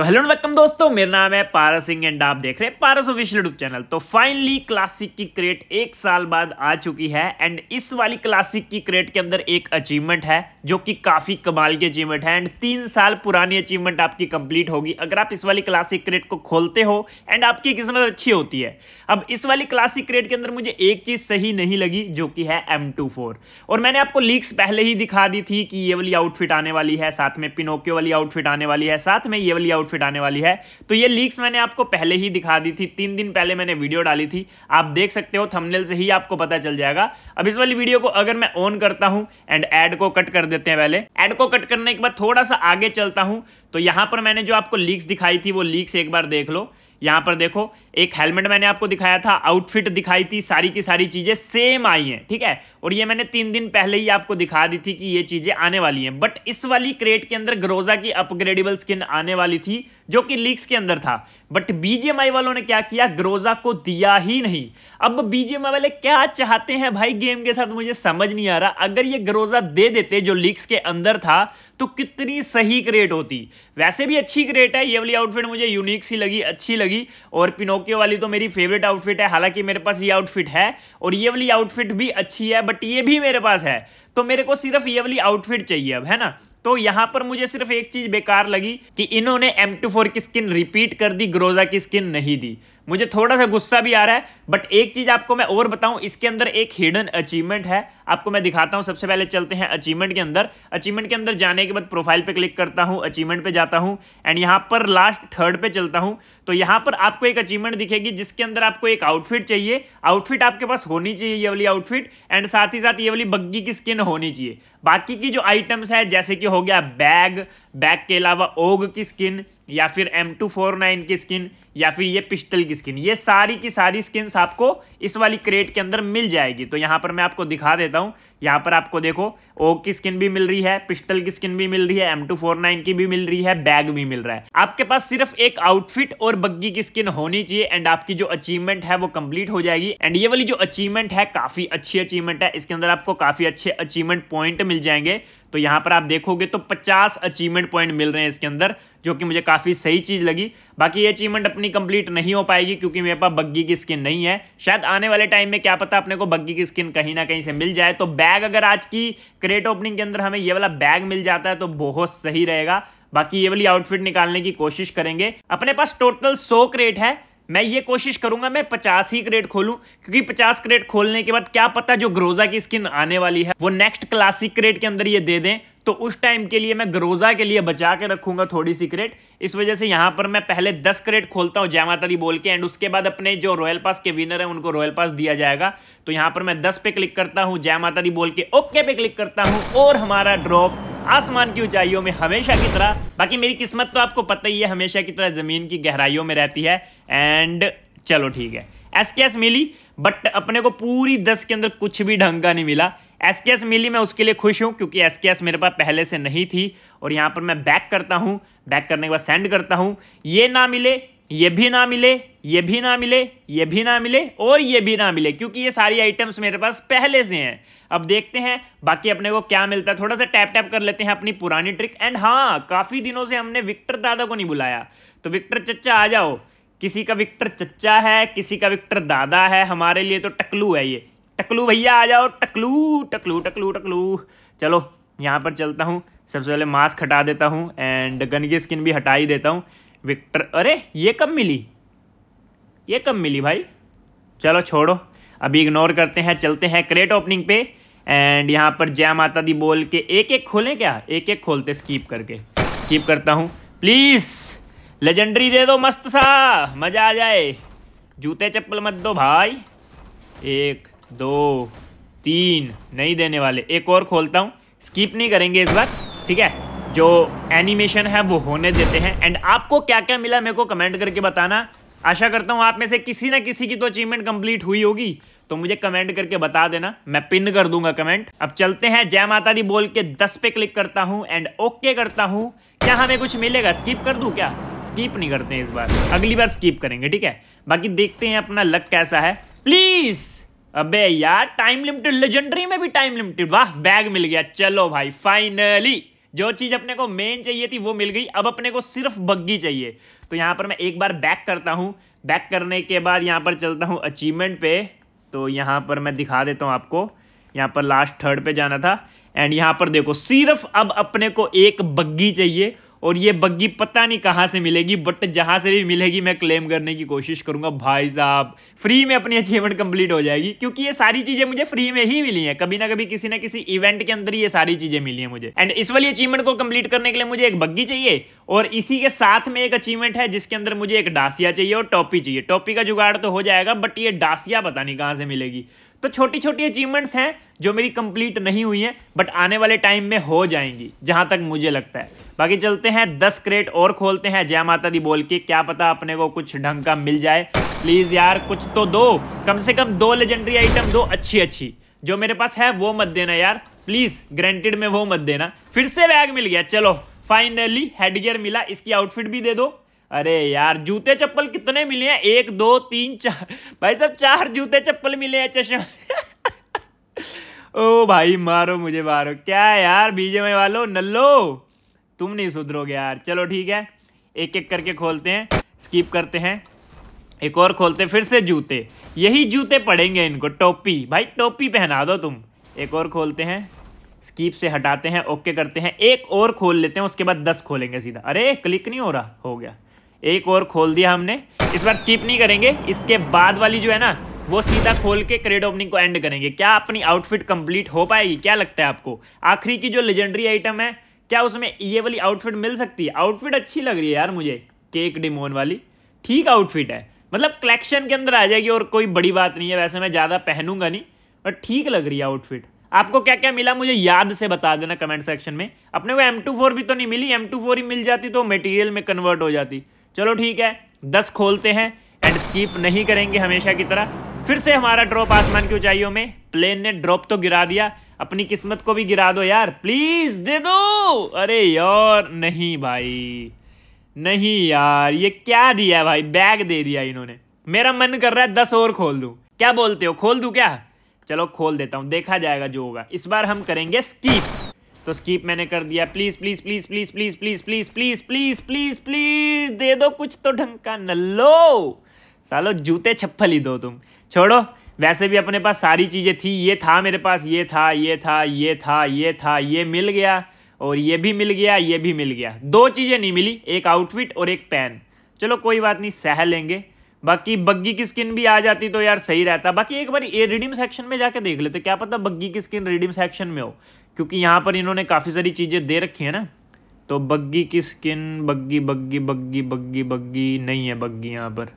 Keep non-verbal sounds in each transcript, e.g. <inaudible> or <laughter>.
तो hello welcome दोस्तों मेरा नाम है पारस सिंह एंड आप देख रहे हैं पारस ऑफिशियल यूट्यूब चैनल तो फाइनली क्लासिक की क्रेट एक साल बाद आ चुकी है एंड इस वाली क्लासिक की क्रेट के अंदर एक अचीवमेंट है जो कि काफी कमाल की अचीवमेंट है एंड तीन साल पुरानी अचीवमेंट आपकी कंप्लीट होगी अगर आप इस वाली क्लासिक क्रेट को खोलते हो एंड आपकी किस्मत अच्छी होती है अब इस वाली क्लासिक क्रेट के अंदर मुझे एक चीज सही नहीं लगी जो कि है एम और मैंने आपको लीक्स पहले ही दिखा दी थी कि ये वाली आउटफिट आने वाली है साथ में पिनोक्यो वाली आउटफिट आने वाली है साथ में ये वाली आउटफिट आने वाली है तो ये लीक्स मैंने आपको पहले ही दिखा दी थी तीन दिन पहले मैंने वीडियो डाली थी आप देख सकते हो थंबनेल से ही आपको पता चल जाएगा अब इस वाली वीडियो को अगर मैं ऑन करता हूं एंड एड को कट कर देते हैं पहले एड को कट करने के बाद थोड़ा सा आगे चलता हूं तो यहां पर मैंने जो आपको लीक्स दिखाई थी वो लीक्स एक बार देख लो यहाँ पर देखो एक हेलमेट मैंने आपको दिखाया था आउटफिट दिखाई थी सारी की सारी चीज़ें सेम आई हैं ठीक है और ये मैंने तीन दिन पहले ही आपको दिखा दी थी कि ये चीज़ें आने वाली हैं बट इस वाली क्रेट के अंदर ग्रोजा की अपग्रेडेबल स्किन आने वाली थी जो कि लीक्स के अंदर था बट बीजेएमआई वालों ने क्या किया ग्रोजा को दिया ही नहीं अब बीजेएमआई वाले क्या चाहते हैं भाई गेम के साथ मुझे समझ नहीं आ रहा अगर ये ग्रोजा दे देते जो लीक्स के अंदर था तो कितनी सही क्रेट होती वैसे भी अच्छी क्रेट है ये वाली आउटफिट मुझे यूनिक सी लगी अच्छी लगी और पिनोकियो वाली तो मेरी फेवरेट आउटफिट है हालांकि मेरे पास ये आउटफिट है और ये वाली आउटफिट भी अच्छी है बट ये भी मेरे पास है तो मेरे को सिर्फ ये वाली आउटफिट चाहिए अब है ना तो यहां पर मुझे सिर्फ एक चीज बेकार लगी कि इन्होंने एम टू फोर की स्किन रिपीट कर दी ग्रोजा की स्किन नहीं दी मुझे थोड़ा सा गुस्सा भी आ रहा है बट एक चीज़ आपको मैं और बताऊं इसके अंदर एक हिडन अचीवमेंट है आपको मैं दिखाता हूं सबसे पहले चलते हैं अचीवमेंट के अंदर अचीवमेंट के अंदर जाने के बाद प्रोफाइल पे क्लिक करता हूं अचीवमेंट पे जाता हूं एंड यहां पर लास्ट थर्ड पे चलता हूं तो यहां पर आपको एक अचीवमेंट दिखेगी जिसके अंदर आपको एक आउटफिट चाहिए आउटफिट आपके पास होनी चाहिए ये वाली आउटफिट एंड साथ ही साथ ये वाली बग्गी की स्किन होनी चाहिए बाकी की जो आइटम्स है जैसे कि हो गया बैग बैक के अलावा ओग की स्किन या फिर एम टू फोर नाइन की स्किन या फिर ये पिस्टल की स्किन ये सारी की सारी स्किन्स आपको इस वाली क्रेट के अंदर मिल जाएगी तो यहाँ पर मैं आपको दिखा देता हूँ यहाँ पर आपको देखो ओग की स्किन भी मिल रही है पिस्टल की स्किन भी मिल रही है एम टू फोर नाइन की भी मिल रही है बैग भी मिल रहा है आपके पास सिर्फ एक आउटफिट और बग्गी की स्किन होनी चाहिए एंड आपकी जो अचीवमेंट है वो कंप्लीट हो जाएगी एंड ये वाली जो अचीवमेंट है काफी अच्छी अचीवमेंट है इसके अंदर आपको काफी अच्छे अचीवमेंट पॉइंट मिल जाएंगे तो यहाँ पर आप देखोगे तो 50 अचीवमेंट पॉइंट मिल रहे हैं इसके अंदर जो कि मुझे काफ़ी सही चीज़ लगी बाकी ये अचीवमेंट अपनी कंप्लीट नहीं हो पाएगी क्योंकि मेरे पास बग्गी की स्किन नहीं है शायद आने वाले टाइम में क्या पता अपने को बग्गी की स्किन कहीं ना कहीं से मिल जाए तो बैग अगर आज की क्रेट ओपनिंग के अंदर हमें ये वाला बैग मिल जाता है तो बहुत सही रहेगा बाकी ये वाली आउटफिट निकालने की कोशिश करेंगे अपने पास टोटल सौ क्रेट है मैं ये कोशिश करूंगा मैं पचास ही क्रेट खोलूं क्योंकि पचास क्रेट खोलने के बाद क्या पता जो ग्रोजा की स्किन आने वाली है वो नेक्स्ट क्लासिक क्रेट के अंदर ये दे दें तो उस टाइम के लिए मैं ग्रोजा के लिए बचा के रखूंगा थोड़ी सी क्रेट इस वजह से यहाँ पर मैं पहले दस क्रेट खोलता हूँ जयमातारी बोल के एंड उसके बाद अपने जो रॉयल पास के विनर हैं उनको रॉयल पास दिया जाएगा तो यहाँ पर मैं दस पे क्लिक करता हूँ जयमातारी बोल के ओके पे क्लिक करता हूँ और हमारा ड्रॉप आसमान की ऊंचाइयों में हमेशा की तरह बाकी मेरी किस्मत तो आपको पता ही है हमेशा की तरह ज़मीन की गहराइयों में रहती है एंड चलो ठीक है एस के एस मिली बट अपने को पूरी दस के अंदर कुछ भी ढंग का नहीं मिला एस के एस मिली मैं उसके लिए खुश हूं क्योंकि एस के एस मेरे पास पहले से नहीं थी और यहां पर मैं बैक करता हूं बैक करने के बाद सेंड करता हूं ये ना मिले ये भी ना मिले ये भी ना मिले ये भी ना मिले और ये भी ना मिले क्योंकि ये सारी आइटम्स मेरे पास पहले से हैं अब देखते हैं बाकी अपने को क्या मिलता है थोड़ा सा टैप टैप कर लेते हैं अपनी पुरानी ट्रिक एंड हाँ काफ़ी दिनों से हमने विक्टर दादा को नहीं बुलाया तो विक्टर चच्चा आ जाओ किसी का विक्टर चच्चा है किसी का विक्टर दादा है हमारे लिए तो टकलू है ये टकलू भैया आ जाओ टकलू टकलू टकलू टकलू चलो यहाँ पर चलता हूँ सबसे पहले मास्क हटा देता हूँ एंड गन की स्किन भी हटा ही देता हूँ विक्टर अरे ये कब मिली ये कब मिली भाई चलो छोड़ो अभी इग्नोर करते हैं चलते हैं क्रेट ओपनिंग पे एंड यहाँ पर जय माता दी बोल के एक एक खोलें क्या एक एक खोलते स्कीप करके स्कीप करता हूँ प्लीज़ लेजेंडरी दे दो मस्त सा मज़ा आ जाए जूते चप्पल मत दो भाई एक दो तीन नहीं देने वाले एक और खोलता हूँ स्कीप नहीं करेंगे इस बार ठीक है जो एनिमेशन है वो होने देते हैं एंड आपको क्या क्या मिला मेरे को कमेंट करके बताना आशा करता हूँ आप में से किसी ना किसी की तो अचीवमेंट कंप्लीट हुई होगी तो मुझे कमेंट करके बता देना मैं पिन कर दूंगा कमेंट अब चलते हैं जय माता दी बोल के दस पे क्लिक करता हूँ एंड ओके करता हूँ क्या हमें कुछ मिलेगा स्किप कर दू क्या स्किप नहीं करते इस बार अगली बार स्किप करेंगे ठीक है बाकी देखते हैं अपना लक कैसा है प्लीज अबे यार टाइम लिमिटेड लेजेंडरी में भी टाइम लिमिटेड वाह बैग मिल गया चलो भाई फाइनली जो चीज अपने को मेन चाहिए थी वो मिल गई अब अपने को सिर्फ बग्गी चाहिए तो यहाँ पर मैं एक बार बैक करता हूँ बैक करने के बाद यहाँ पर चलता हूँ अचीवमेंट पे तो यहाँ पर मैं दिखा देता हूँ आपको यहाँ पर लास्ट थर्ड पे जाना था एंड यहाँ पर देखो सिर्फ अब अपने को एक बग्गी चाहिए और ये बग्गी पता नहीं कहाँ से मिलेगी बट जहाँ से भी मिलेगी मैं क्लेम करने की कोशिश करूंगा भाई साहब फ्री में अपनी अचीवमेंट कंप्लीट हो जाएगी क्योंकि ये सारी चीजें मुझे फ्री में ही मिली हैं कभी ना कभी किसी ना किसी इवेंट के अंदर ये सारी चीजें मिली हैं मुझे एंड इस वाली अचीवमेंट को कंप्लीट करने के लिए मुझे एक बग्गी चाहिए और इसी के साथ में एक अचीवमेंट है जिसके अंदर मुझे एक डासिया चाहिए और टॉपी चाहिए टॉपी का जुगाड़ तो हो जाएगा बट ये डासिया पता नहीं कहाँ से मिलेगी तो छोटी छोटी अचीवमेंट्स हैं जो मेरी कंप्लीट नहीं हुई हैं बट आने वाले टाइम में हो जाएंगी जहां तक मुझे लगता है बाकी चलते हैं दस क्रेट और खोलते हैं जय माता दी बोल के क्या पता अपने को कुछ ढंग का मिल जाए प्लीज़ यार कुछ तो दो कम से कम दो लेजेंडरी आइटम दो अच्छी अच्छी जो मेरे पास है वो मत देना यार प्लीज़ ग्रेंटेड में वो मत देना फिर से बैग मिल गया चलो फाइनली हेडगियर मिला इसकी आउटफिट भी दे दो अरे यार जूते चप्पल कितने मिले हैं एक दो तीन चार भाई साहब चार जूते चप्पल मिले हैं चश्मा <laughs> ओ भाई मारो मुझे मारो क्या यार में वालो नल्लो तुम नहीं सुधरोगे यार चलो ठीक है एक एक करके खोलते हैं स्कीप करते हैं एक और खोलते फिर से जूते यही जूते पड़ेंगे इनको टोपी भाई टोपी पहना दो तुम एक और खोलते हैं स्कीप से हटाते हैं ओके करते हैं एक और खोल लेते हैं उसके बाद दस खोलेंगे सीधा अरे क्लिक नहीं हो रहा हो गया एक और खोल दिया हमने इस बार स्किप नहीं करेंगे इसके बाद वाली जो है ना वो सीधा खोल के क्रेड ओपनिंग को एंड करेंगे क्या अपनी आउटफिट कंप्लीट हो पाएगी क्या लगता है आपको आखिरी की जो लेजेंडरी आइटम है क्या उसमें ये वाली आउटफिट मिल सकती है आउटफिट अच्छी लग रही है यार मुझे केक डिमोन वाली ठीक आउटफिट है मतलब कलेक्शन के अंदर आ जाएगी और कोई बड़ी बात नहीं है वैसे मैं ज़्यादा पहनूंगा नहीं बट ठीक लग रही है आउटफिट आपको क्या क्या मिला मुझे याद से बता देना कमेंट सेक्शन में अपने को एम टू फोर भी तो नहीं मिली एम टू फोर ही मिल जाती तो मटीरियल में कन्वर्ट हो जाती चलो ठीक है दस खोलते हैं एंड स्कीप नहीं करेंगे हमेशा की तरह फिर से हमारा ड्रॉप आसमान की ऊंचाइयों में प्लेन ने ड्रॉप तो गिरा दिया अपनी किस्मत को भी गिरा दो यार प्लीज दे दो अरे यार नहीं भाई नहीं यार ये क्या दिया भाई बैग दे दिया इन्होंने मेरा मन कर रहा है दस और खोल दू क्या बोलते हो खोल दू क्या चलो खोल देता हूं देखा जाएगा जो होगा इस बार हम करेंगे स्कीप तो स्कीप मैंने कर दिया please please please please please please please please please please please दे दो कुछ तो ढंग का नल्लो सालो जूते छप्पल ही दो तुम छोड़ो वैसे भी अपने पास सारी चीज़ें थी ये था मेरे पास ये था ये था ये था ये था ये मिल गया और ये भी मिल गया ये भी मिल गया दो चीज़ें नहीं मिली एक आउटफिट और एक पेन चलो कोई बात नहीं सह लेंगे बाकी बग्गी की स्किन भी आ जाती तो यार सही रहता बाकी एक बार ये रिडीम सेक्शन में जाके देख लेते क्या पता बग्गी की स्किन रिडीम सेक्शन में हो क्योंकि यहाँ पर इन्होंने काफ़ी सारी चीज़ें दे रखी हैं ना तो बग्गी की स्किन बग्गी बग्गी बग्गी बग्गी बग्गी नहीं है बग्गी यहाँ पर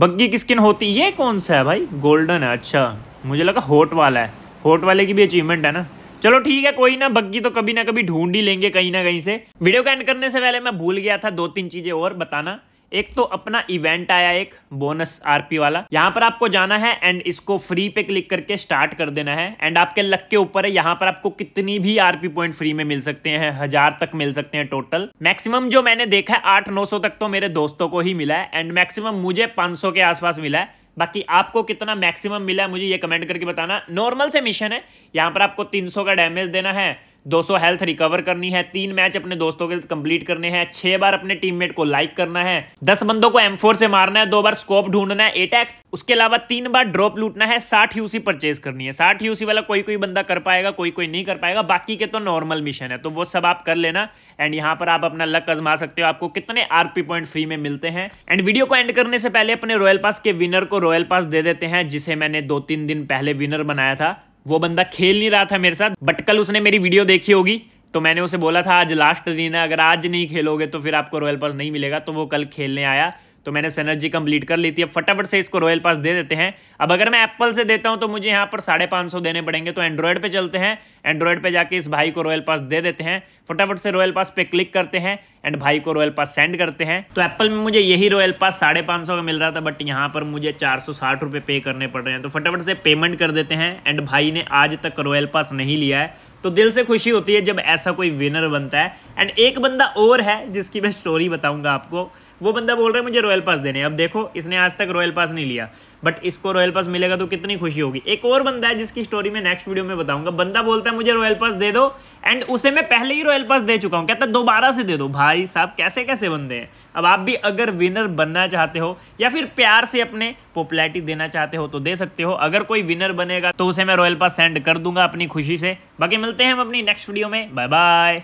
बग्गी की स्किन होती ये कौन सा है भाई गोल्डन है अच्छा मुझे लगा होट वाला है होट वाले की भी अचीवमेंट है ना चलो ठीक है कोई ना बग्गी तो कभी ना कभी ढूंढ ही लेंगे कहीं ना कहीं से वीडियो को एंड करने से पहले मैं भूल गया था दो तीन चीज़ें और बताना एक तो अपना इवेंट आया एक बोनस आरपी वाला यहाँ पर आपको जाना है एंड इसको फ्री पे क्लिक करके स्टार्ट कर देना है एंड आपके लक के ऊपर है यहाँ पर आपको कितनी भी आरपी पॉइंट फ्री में मिल सकते हैं हजार तक मिल सकते हैं टोटल मैक्सिमम जो मैंने देखा है आठ नौ सौ तक तो मेरे दोस्तों को ही मिला है एंड मैक्सिमम मुझे पांच सौ के आसपास मिला है बाकी आपको कितना मैक्सिमम मिला है मुझे ये कमेंट करके बताना नॉर्मल से मिशन है यहाँ पर आपको 300 का डैमेज देना है 200 हेल्थ रिकवर करनी है तीन मैच अपने दोस्तों के कंप्लीट करने हैं छह बार अपने टीममेट को लाइक करना है दस बंदों को एम से मारना है दो बार स्कोप ढूंढना है एट उसके अलावा तीन बार ड्रॉप लूटना है साठ यूसी परचेज करनी है साठ यूसी वाला कोई कोई बंदा कर पाएगा कोई कोई नहीं कर पाएगा बाकी के तो नॉर्मल मिशन है तो वो सब आप कर लेना एंड यहाँ पर आप अपना लक आजमा सकते हो आपको कितने आरपी पॉइंट फ्री में मिलते हैं एंड वीडियो को एंड करने से पहले अपने रॉयल पास के विनर को रॉयल पास दे देते हैं जिसे मैंने दो तीन दिन पहले विनर बनाया था वो बंदा खेल नहीं रहा था मेरे साथ बट कल उसने मेरी वीडियो देखी होगी तो मैंने उसे बोला था आज लास्ट दिन है अगर आज नहीं खेलोगे तो फिर आपको रॉयल पास नहीं मिलेगा तो वो कल खेलने आया तो मैंने सेनर्जी कंप्लीट कर ली थी अब फटाफट से इसको रॉयल पास दे देते हैं अब अगर मैं एप्पल से देता हूं तो मुझे यहाँ पर साढ़े पाँच सौ देने पड़ेंगे तो एंड्रॉयड पे चलते हैं एंड्रॉयड पे जाके इस भाई को रॉयल पास दे देते हैं फटाफट से रॉयल पास पे क्लिक करते हैं एंड भाई को रॉयल पास सेंड करते हैं तो एप्पल में मुझे यही रॉयल पास साढ़े पाँच सौ का मिल रहा था बट यहाँ पर मुझे चार सौ साठ रुपए पे करने पड़ रहे हैं तो फटाफट से पेमेंट कर देते हैं एंड भाई ने आज तक रॉयल पास नहीं लिया है तो दिल से खुशी होती है जब ऐसा कोई विनर बनता है एंड एक बंदा और है जिसकी मैं स्टोरी बताऊंगा आपको वो बंदा बोल रहा है मुझे रॉयल पास देने अब देखो इसने आज तक रॉयल पास नहीं लिया बट इसको रॉयल पास मिलेगा तो कितनी खुशी होगी एक और बंदा है जिसकी स्टोरी में नेक्स्ट वीडियो में बताऊंगा बंदा बोलता है मुझे रॉयल पास दे दो एंड उसे मैं पहले ही रॉयल पास दे चुका हूं कहता दोबारा से दे दो भाई साहब कैसे कैसे बंदे हैं अब आप भी अगर विनर बनना चाहते हो या फिर प्यार से अपने पॉपुलैरिटी देना चाहते हो तो दे सकते हो अगर कोई विनर बनेगा तो उसे मैं रॉयल पास सेंड कर दूंगा अपनी खुशी से बाकी मिलते हैं हम अपनी नेक्स्ट वीडियो में बाय बाय